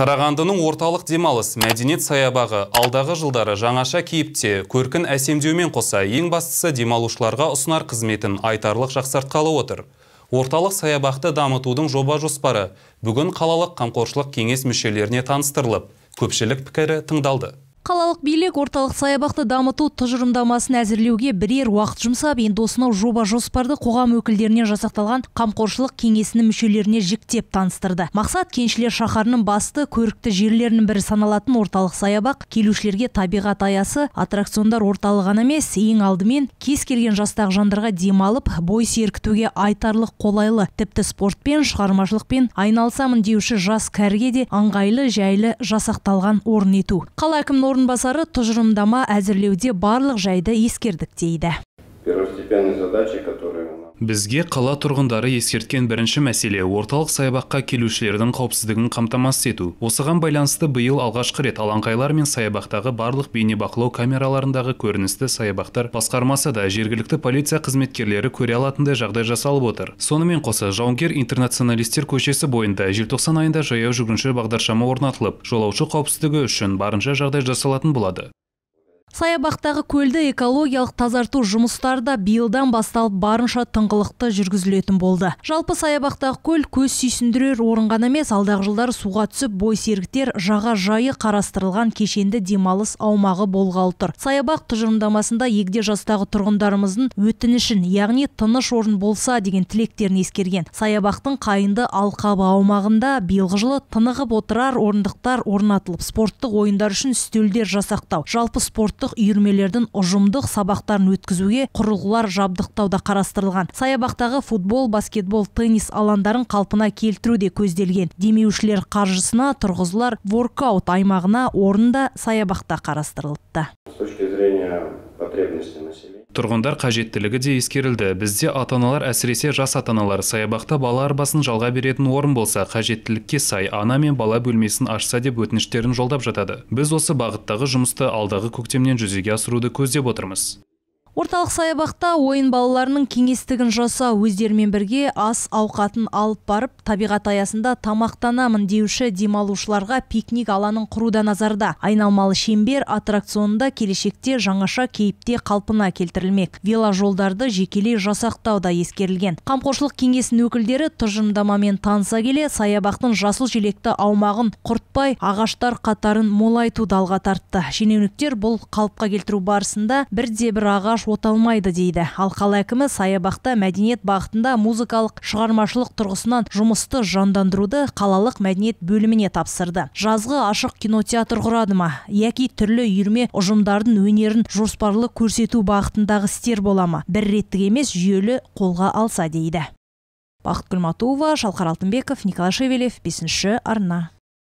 Қарағандының орталық демалыс мәдениет саябағы алдағы жылдары жаңаша кейіпте көркін әсемдеумен қоса ең бастысы демалушыларға ұсынар қызметін айтарлық жақсартқалы отыр. Орталық саябақты дамытудың жоба жоспары бүгін қалалық қамқоршылық кеңес мүшелеріне таныстырылып, көпшілік пікірі тыңдалды қалалық билік орталық саябақты дамыту тұжырымдамасын әзірлеуге бірер уақыт жұмсап енді осынау жоба жоспарды қоғам өкілдерінен жасақталған қамқоршылық кеңесінің мүшелеріне жіктеп таныстырды мақсат кеншілер шаһарының басты көрікті жерлерінің бірі саналатын орталық саябақ келушілерге табиғат аясы аттракциондар орталығы ғана емес ең алдымен кез келген жастағы жандарға демалып бой серкітуге айтарлық қолайлы тіпті спортпен шығармашылықпен айналысамын деуші жас кәріге де ыңғайлы жайлы жасақталған орын ету қала әкімінің орынбасары тұжырымдама әзірлеуде барлық жайды ескердік дейді первостепенные задачи которые Бізге қала тұрғындары ескерткен бірінші мәселе орталық саябаққа келушілердің қауіпсіздігін қамтамасыз ету. Осыған байланысты биыл алғашқы рет алаңқайлар мен саябақтағы барлық бейнебақылау камераларындағы көріністі саябақтар басқармасы да жергілікті полиция қызметкерлері көре алатындай жағдай жасалып отыр. Сонымен қоса жауынгер интернационалистер көшесі бойында желтоқсан айында жаяу жүргінші бағдаршама орнатылып, жолаушы қауіпсіздігі үшін барынша жағдай жасалатын болады саябақтағы көлді экологиялық тазарту жұмыстары да биылдан басталып барынша тыңғылықты жүргізілетін болды жалпы саябақтағы көл көз сүйсіндірер орын ғана емес алдағы жылдары суға түсіп бой бойсеріктер жаға жайы қарастырылған кешенді демалыс аумағы болғалы тұр саябақ тұжырымдамасында егде жастағы тұрғындарымыздың өтінішін яғни тыныш орын болса деген тілектерін ескерген саябақтың қайынды алқабы аумағында биылғы жылы тынығып отырар орындықтар орнатылып спорттық ойындар үшін үстелдер жасақтау жалпы спорттық үйірмелердің ұжымдық сабақтарын өткізуге құрылғылар жабдықтауда да қарастырылған саябақтағы футбол баскетбол теннис алаңдарын қалпына келтіру де көзделген демеушілер қаржысына тұрғызылар воркаут аймағына орын да саябақта қарастырылыпты с точки зрения потребностей населения тұрғындар қажеттілігі де ескерілді бізде ата аналар әсіресе жас ата аналар саябақта бала арбасын жалға беретін орын болса қажеттілікке сай ана мен бала бөлмесін ашса деп өтініштерін жолдап жатады біз осы бағыттағы жұмысты алдағы көктемнен жүзеге асыруды көздеп отырмыз Орталық саябақта ойын балаларының кеңестігін жаса өздерімен бірге ас ауқатын алып барып, табиғат аясында тамақтанамын деуші демалушыларға пикник аланың құруда назарда. Айналмалы шеңбер аттракционында келешекте жаңаша кейіпте қалпына келтірілмек. Вела жолдарды жекелей жасақтау да ескерілген. Қамқоршылық кеңесінің өкілдері тұжырымдамамен таныса келе саябақтың жасыл желекті аумағын құртпай, ағаштар қатарын молайтуды алға тартты. Шенеуніктер бұл қалыпқа келтіру барысында бірде бір ағаш ағаш оталмайды дейді ал қала әкімі саябақта мәдениет бағытында музыкалық шығармашылық тұрғысынан жұмысты жандандыруды қалалық мәдениет бөліміне тапсырды жазғы ашық кинотеатр құрады ма яки түрлі үйірме ұжымдардың өнерін жоспарлы көрсету бағытындағы істер бола ма бір реттік емес жүйелі қолға алса дейді бақытгүл матуова шалқар алтынбеков николай шевелев бесінші арна